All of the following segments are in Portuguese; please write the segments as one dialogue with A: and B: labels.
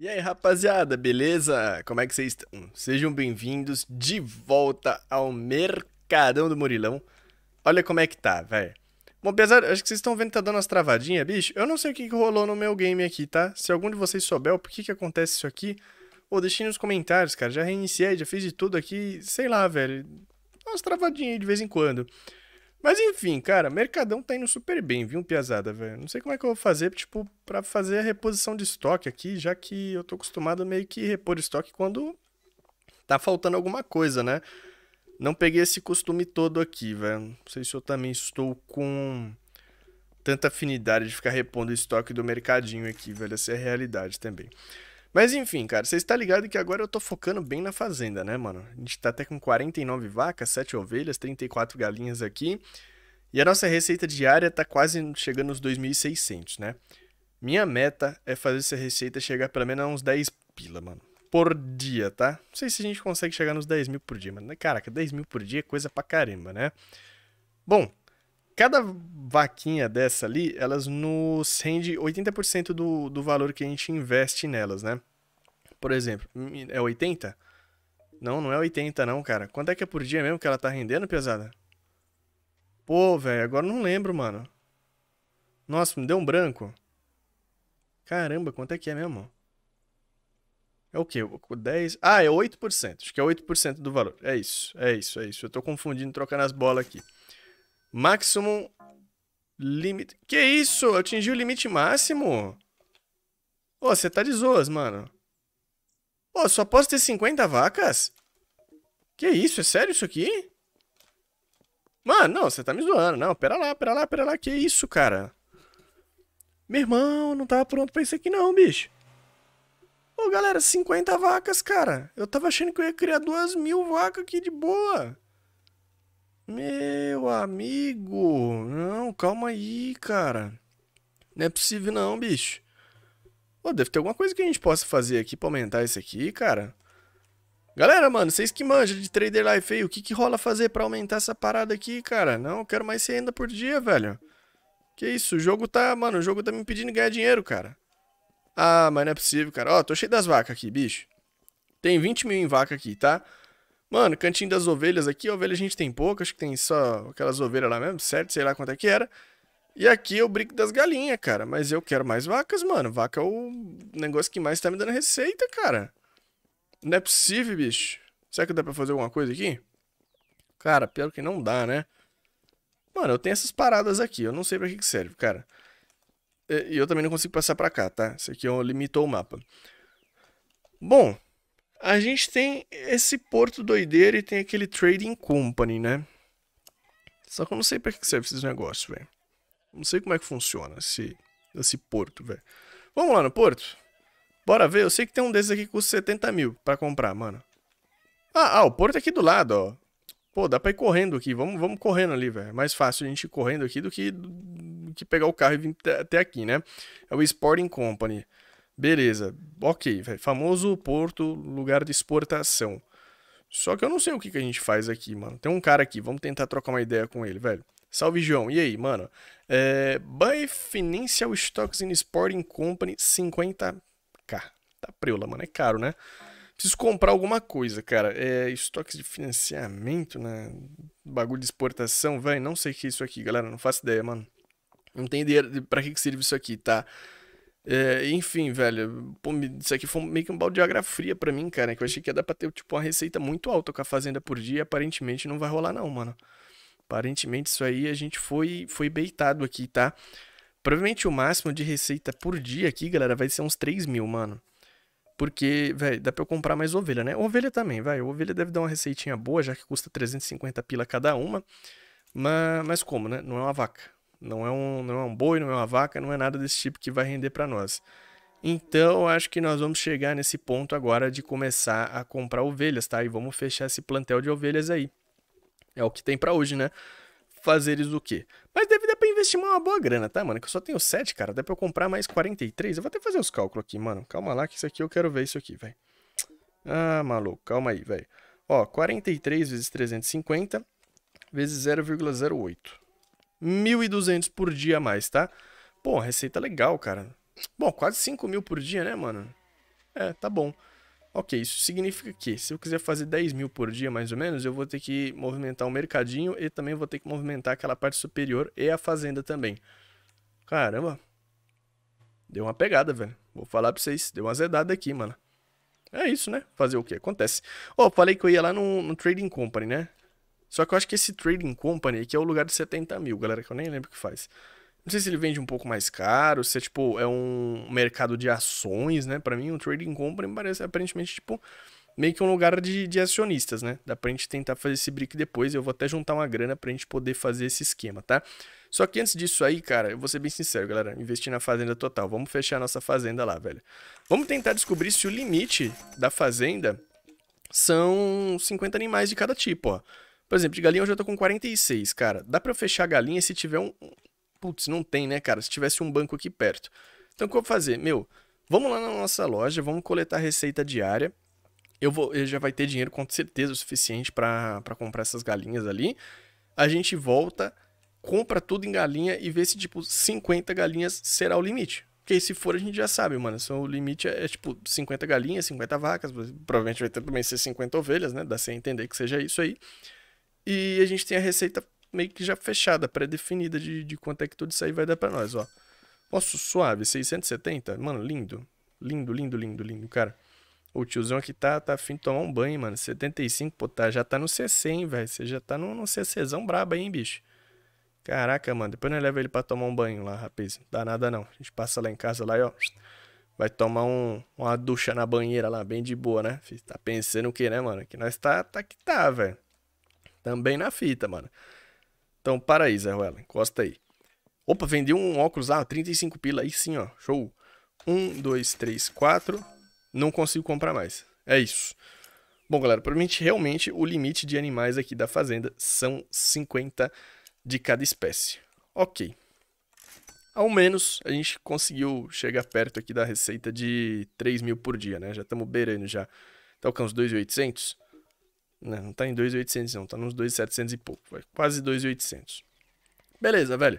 A: E aí, rapaziada, beleza? Como é que vocês estão? Sejam bem-vindos de volta ao Mercadão do Murilão. Olha como é que tá, velho. Bom, apesar, acho que vocês estão vendo que tá dando umas travadinhas, bicho. Eu não sei o que, rolou no meu game aqui, tá? Se algum de vocês souber o porquê que acontece isso aqui, ou deixem nos comentários, cara. Já reiniciei, já fiz de tudo aqui, sei lá, velho. Umas travadinhas aí de vez em quando. Mas enfim, cara, Mercadão tá indo super bem, viu, Piazada, velho? Não sei como é que eu vou fazer, tipo, pra fazer a reposição de estoque aqui, já que eu tô acostumado meio que repor estoque quando tá faltando alguma coisa, né? Não peguei esse costume todo aqui, velho. Não sei se eu também estou com tanta afinidade de ficar repondo estoque do mercadinho aqui, velho. Essa é a realidade também. Mas enfim, cara, você está ligado que agora eu tô focando bem na fazenda, né, mano? A gente tá até com 49 vacas, 7 ovelhas, 34 galinhas aqui. E a nossa receita diária tá quase chegando nos 2.600, né? Minha meta é fazer essa receita chegar pelo menos a uns 10 pila, mano. Por dia, tá? Não sei se a gente consegue chegar nos 10 mil por dia, mas né, caraca, 10 mil por dia é coisa pra caramba, né? Bom, cada vaquinha dessa ali, elas nos rende 80% do, do valor que a gente investe nelas, né? Por exemplo, é 80? Não, não é 80 não, cara. Quanto é que é por dia mesmo que ela tá rendendo, pesada? Pô, velho, agora não lembro, mano. Nossa, me deu um branco. Caramba, quanto é que é mesmo? É o quê? 10? Ah, é 8%. Acho que é 8% do valor. É isso, é isso, é isso. Eu tô confundindo, trocando as bolas aqui. Maximum limit. Que isso? Eu atingi o limite máximo? Pô, oh, você tá de zoas, mano. Pô, oh, só posso ter 50 vacas? Que isso? É sério isso aqui? Mano, não, você tá me zoando. Não, pera lá, pera lá, pera lá. Que isso, cara? Meu irmão, não tava pronto pra isso aqui não, bicho. Pô, oh, galera, 50 vacas, cara. Eu tava achando que eu ia criar duas mil vacas aqui de boa. Meu amigo, não, calma aí, cara. Não é possível não, bicho. Pô, deve ter alguma coisa que a gente possa fazer aqui pra aumentar isso aqui, cara. Galera, mano, vocês que manjam de Trader Life aí, o que que rola fazer pra aumentar essa parada aqui, cara? Não, eu quero mais 100 ainda por dia, velho. Que isso, o jogo tá, mano, o jogo tá me impedindo ganhar dinheiro, cara. Ah, mas não é possível, cara. Ó, tô cheio das vacas aqui, bicho. Tem 20 mil em vaca aqui, tá? Mano, cantinho das ovelhas aqui, ovelha a gente tem pouco, acho que tem só aquelas ovelhas lá mesmo, certo? Sei lá quanto é que era. E aqui é o brinco das galinhas, cara. Mas eu quero mais vacas, mano. Vaca é o negócio que mais tá me dando receita, cara. Não é possível, bicho. Será que dá pra fazer alguma coisa aqui? Cara, pior que não dá, né? Mano, eu tenho essas paradas aqui. Eu não sei pra que, que serve, cara. E eu também não consigo passar pra cá, tá? Isso aqui é limitou o mapa. Bom, a gente tem esse Porto doideiro e tem aquele Trading Company, né? Só que eu não sei pra que serve esse negócio, velho. Não sei como é que funciona esse, esse Porto, velho. Vamos lá no Porto? Bora ver, eu sei que tem um desses aqui que custa 70 mil pra comprar, mano. Ah, ah, o Porto é aqui do lado, ó. Pô, dá pra ir correndo aqui, vamos, vamos correndo ali, velho. É mais fácil a gente ir correndo aqui do que, do que pegar o carro e vir até aqui, né? É o Sporting Company. Beleza, ok, véio. famoso porto, lugar de exportação. Só que eu não sei o que, que a gente faz aqui, mano. Tem um cara aqui, vamos tentar trocar uma ideia com ele, velho. Salve, João. E aí, mano? É, buy Financial Stocks in Sporting Company 50k. Tá preula, mano. É caro, né? Preciso comprar alguma coisa, cara. É, estoques de financiamento, né? Bagulho de exportação, velho. Não sei o que é isso aqui, galera. Não faço ideia, mano. Não tenho ideia de pra que, que serve isso aqui, tá? É, enfim, velho, pô, isso aqui foi meio que um balde de água fria pra mim, cara. Que eu achei que ia dar pra ter, tipo, uma receita muito alta com a fazenda por dia. E aparentemente não vai rolar, não, mano. Aparentemente isso aí a gente foi, foi beitado aqui, tá? Provavelmente o máximo de receita por dia aqui, galera, vai ser uns 3 mil, mano. Porque, velho, dá pra eu comprar mais ovelha, né? Ovelha também, vai. Ovelha deve dar uma receitinha boa, já que custa 350 pila cada uma. Mas, mas como, né? Não é uma vaca. Não é um, não é um boi, não é uma vaca, não é nada desse tipo que vai render para nós. Então, acho que nós vamos chegar nesse ponto agora de começar a comprar ovelhas, tá? E vamos fechar esse plantel de ovelhas aí. É o que tem para hoje, né? Fazeres o quê? Mas deve dar pra investir uma boa grana, tá, mano? Que eu só tenho 7, cara. Dá pra eu comprar mais 43? Eu vou até fazer os cálculos aqui, mano. Calma lá que isso aqui eu quero ver isso aqui, velho. Ah, maluco. Calma aí, velho. Ó, 43 vezes 350 vezes 0,08. 1.200 por dia a mais, tá? Pô, receita legal, cara. Bom, quase 5 mil por dia, né, mano? É, tá bom. Ok, isso significa que se eu quiser fazer 10 mil por dia, mais ou menos, eu vou ter que movimentar o mercadinho e também vou ter que movimentar aquela parte superior e a fazenda também. Caramba. Deu uma pegada, velho. Vou falar pra vocês. Deu uma zedada aqui, mano. É isso, né? Fazer o que acontece. Ó, oh, falei que eu ia lá no, no Trading Company, né? Só que eu acho que esse Trading Company aqui é o lugar de 70 mil, galera, que eu nem lembro o que faz. Não sei se ele vende um pouco mais caro, se é tipo, é um mercado de ações, né? Para mim, um Trading Company parece aparentemente, tipo, meio que um lugar de, de acionistas, né? Dá pra gente tentar fazer esse brick depois. Eu vou até juntar uma grana pra gente poder fazer esse esquema, tá? Só que antes disso aí, cara, eu vou ser bem sincero, galera. Investir na fazenda total. Vamos fechar a nossa fazenda lá, velho. Vamos tentar descobrir se o limite da fazenda são 50 animais de cada tipo, ó. Por exemplo, de galinha eu já tô com 46, cara. Dá pra eu fechar a galinha se tiver um. Putz, não tem, né, cara? Se tivesse um banco aqui perto. Então o que eu vou fazer? Meu, vamos lá na nossa loja, vamos coletar receita diária. Eu, vou, eu já vai ter dinheiro com certeza o suficiente para comprar essas galinhas ali. A gente volta, compra tudo em galinha e vê se, tipo, 50 galinhas será o limite. Porque se for, a gente já sabe, mano. se o limite é, é, tipo 50 galinhas, 50 vacas. Provavelmente vai ter também ser 50 ovelhas, né? Dá sem entender que seja isso aí. E a gente tem a receita meio que já fechada, pré-definida de, de quanto é que tudo isso aí vai dar para nós, ó. Nossa, suave, 670? Mano, lindo. Lindo, lindo, lindo, lindo, cara. O tiozão aqui tá, tá afim de tomar um banho, mano. 75, pô, tá, já tá no CC, hein, velho. Você já tá num, no CCzão brabo aí, hein, bicho. Caraca, mano. Depois nós leva ele pra tomar um banho lá, rapaz. Não dá nada, não. A gente passa lá em casa, lá, e, ó. Vai tomar um, uma ducha na banheira lá, bem de boa, né? Tá pensando o quê, né, mano? Que nós tá, tá que tá, velho. Também na fita, mano. Então, para aí, Zé Ruela. Encosta aí. Opa, vendi um óculos. Ah, 35 pila. Aí sim, ó. Show. Um, dois, três, quatro. Não consigo comprar mais. É isso. Bom, galera, provavelmente realmente o limite de animais aqui da fazenda são 50 de cada espécie. Ok. Ao menos a gente conseguiu chegar perto aqui da receita de 3 mil por dia, né? Já estamos beirando já. Tá alcançando 2.800. Não, né, não tá em 2.800 não, tá nos 2.700 e pouco, vai. Quase 2.800. Beleza, velho.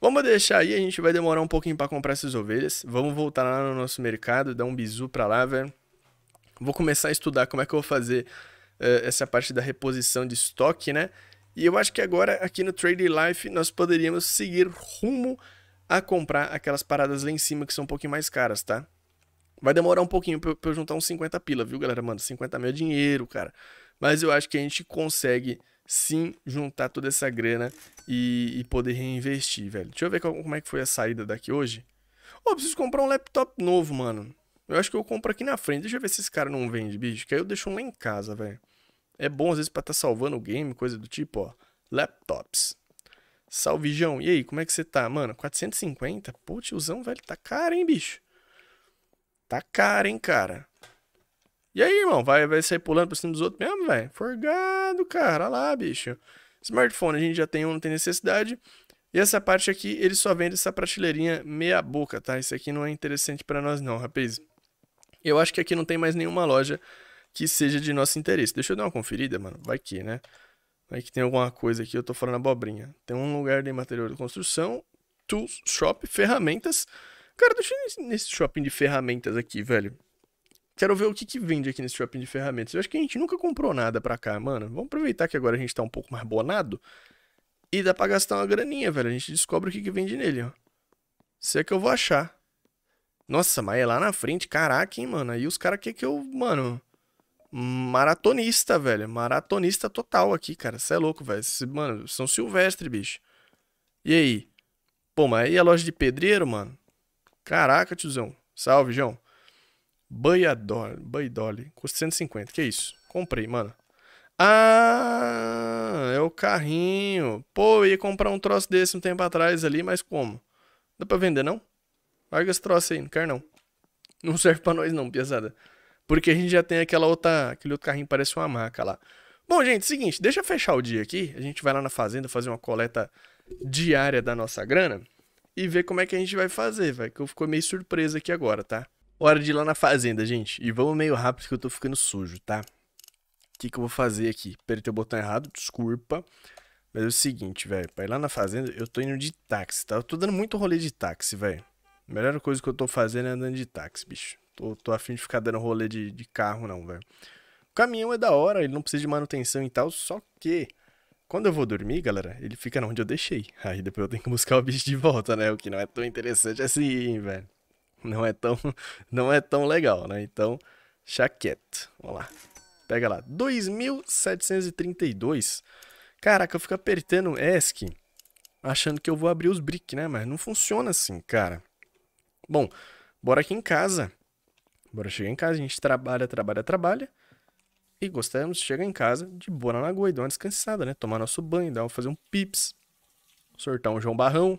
A: Vamos deixar aí, a gente vai demorar um pouquinho para comprar essas ovelhas. Vamos voltar lá no nosso mercado, dar um bizu para lá, velho. Vou começar a estudar como é que eu vou fazer uh, essa parte da reposição de estoque, né? E eu acho que agora aqui no Trade Life nós poderíamos seguir rumo a comprar aquelas paradas lá em cima que são um pouquinho mais caras, tá? Vai demorar um pouquinho pra eu juntar uns 50 pila, viu, galera? Mano, 50 mil é dinheiro, cara. Mas eu acho que a gente consegue sim juntar toda essa grana e, e poder reinvestir, velho. Deixa eu ver qual, como é que foi a saída daqui hoje. Ô, oh, preciso comprar um laptop novo, mano. Eu acho que eu compro aqui na frente. Deixa eu ver se esse cara não vende, bicho. Que aí eu deixo um lá em casa, velho. É bom, às vezes, pra estar tá salvando o game, coisa do tipo, ó. Laptops. Salve, João. E aí, como é que você tá, mano? 450? Pô, tiozão, velho, tá caro, hein, bicho? Tá caro, hein, cara? E aí, irmão, vai, vai sair pulando pra cima dos outros mesmo, velho? Forgado, cara, olha lá, bicho. Smartphone, a gente já tem um, não tem necessidade. E essa parte aqui, ele só vende essa prateleirinha meia boca, tá? Isso aqui não é interessante para nós não, rapaz. Eu acho que aqui não tem mais nenhuma loja que seja de nosso interesse. Deixa eu dar uma conferida, mano. Vai que, né? Vai que tem alguma coisa aqui, eu tô falando abobrinha. Tem um lugar de material de construção, tools, shop, ferramentas. Cara, deixa eu ir nesse shopping de ferramentas aqui, velho. Quero ver o que, que vende aqui nesse shopping de ferramentas. Eu acho que a gente nunca comprou nada pra cá, mano. Vamos aproveitar que agora a gente tá um pouco mais bonado. E dá pra gastar uma graninha, velho. A gente descobre o que, que vende nele, ó. Se é que eu vou achar. Nossa, mas é lá na frente. Caraca, hein, mano. Aí os caras que que eu. Mano. Maratonista, velho. Maratonista total aqui, cara. Você é louco, velho. Mano, São Silvestre, bicho. E aí? Pô, mas aí a loja de pedreiro, mano? Caraca, tiozão. Salve, João. Baiador, Baidoli, custa 150. Que isso? Comprei, mano. Ah, é o carrinho. Pô, eu ia comprar um troço desse um tempo atrás ali, mas como? Dá pra vender, não? Larga esse troço aí, não quero não. Não serve pra nós não, pesada. Porque a gente já tem aquela outra, aquele outro carrinho parece uma maca lá. Bom, gente, seguinte, deixa eu fechar o dia aqui. A gente vai lá na fazenda fazer uma coleta diária da nossa grana e ver como é que a gente vai fazer, vai, que eu fico meio surpresa aqui agora, tá? Hora de ir lá na fazenda, gente. E vamos meio rápido que eu tô ficando sujo, tá? O que, que eu vou fazer aqui? Apertei o botão errado, desculpa. Mas é o seguinte, velho. Pra ir lá na fazenda, eu tô indo de táxi, tá? Eu tô dando muito rolê de táxi, velho. A melhor coisa que eu tô fazendo é andando de táxi, bicho. Tô, tô afim de ficar dando rolê de, de carro, não, velho. O caminhão é da hora, ele não precisa de manutenção e tal, só que... Quando eu vou dormir, galera, ele fica onde eu deixei. Aí depois eu tenho que buscar o bicho de volta, né? O que não é tão interessante assim, velho não é tão, não é tão legal, né? Então, chaquete. Vamos lá. Pega lá. 2732. Caraca, eu fico apertando ESC achando que eu vou abrir os brick, né? Mas não funciona assim, cara. Bom, bora aqui em casa. Bora chegar em casa, a gente trabalha, trabalha, trabalha. E gostamos de chegar em casa de boa na lagoa e dar uma descansada, né? Tomar nosso banho, dar, fazer um pips, sortar um João Barrão,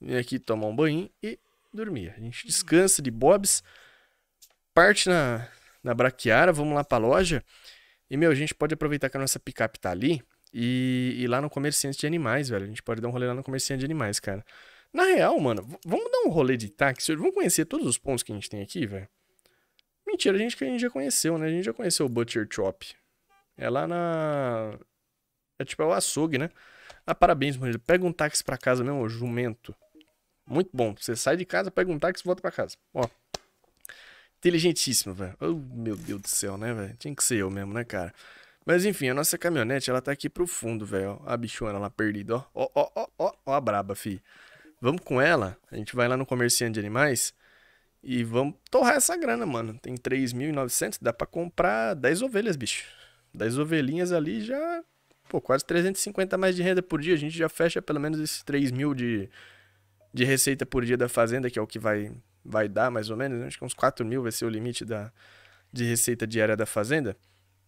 A: vir aqui tomar um banho e dormir. A gente descansa de bobs, parte na, na braquiara, vamos lá pra loja. E, meu, a gente pode aproveitar que a nossa picape tá ali e ir lá no comerciante de animais, velho. A gente pode dar um rolê lá no comerciante de animais, cara. Na real, mano, vamos dar um rolê de táxi? Vamos conhecer todos os pontos que a gente tem aqui, velho? Mentira, a gente que a gente já conheceu, né? A gente já conheceu o Butcher Chop. É lá na. É tipo, é o açougue, né? Ah, parabéns, mano. Pega um táxi pra casa mesmo, jumento. Muito bom. Você sai de casa, pega um táxi e volta pra casa. Ó. Inteligentíssimo, velho. Oh, meu Deus do céu, né, velho? Tinha que ser eu mesmo, né, cara? Mas enfim, a nossa caminhonete, ela tá aqui pro fundo, velho. A bichona lá perdida, ó. Ó, ó, ó, ó, ó a braba, fi. Vamos com ela. A gente vai lá no comerciante de animais e vamos torrar essa grana, mano. Tem 3.900, dá pra comprar 10 ovelhas, bicho. 10 ovelhinhas ali já. Pô, quase 350 mais de renda por dia. A gente já fecha pelo menos esses 3 mil de de receita por dia da fazenda, que é o que vai, vai dar mais ou menos, né? acho que uns 4 mil vai ser o limite da, de receita diária da fazenda.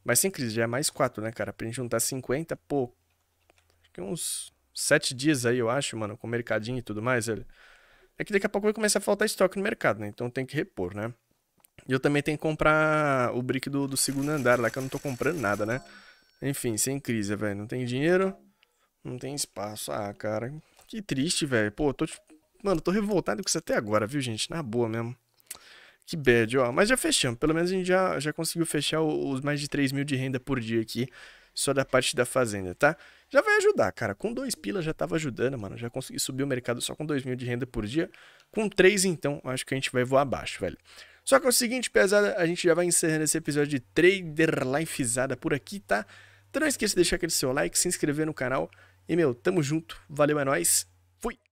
A: Mas sem crise, já é mais 4, né, cara? Pra gente juntar 50, pô, acho que uns 7 dias aí, eu acho, mano, com mercadinho e tudo mais, ele É que daqui a pouco vai começar a faltar estoque no mercado, né? Então tem que repor, né? E eu também tenho que comprar o brick do, do segundo andar lá, que eu não tô comprando nada, né? Enfim, sem crise, velho. Não tem dinheiro, não tem espaço. Ah, cara, que triste, velho. Pô, tô, Mano, tô revoltado com isso até agora, viu, gente? Na boa mesmo. Que bad, ó. Mas já fechamos. Pelo menos a gente já, já conseguiu fechar os mais de 3 mil de renda por dia aqui. Só da parte da fazenda, tá? Já vai ajudar, cara. Com 2 pilas já tava ajudando, mano. Já consegui subir o mercado só com 2 mil de renda por dia. Com 3, então, acho que a gente vai voar abaixo, velho. Só que é o seguinte, pesada, a gente já vai encerrando esse episódio de Trader Lifezada por aqui, tá? Então não esqueça de deixar aquele seu like, se inscrever no canal. E, meu, tamo junto. Valeu, é nóis.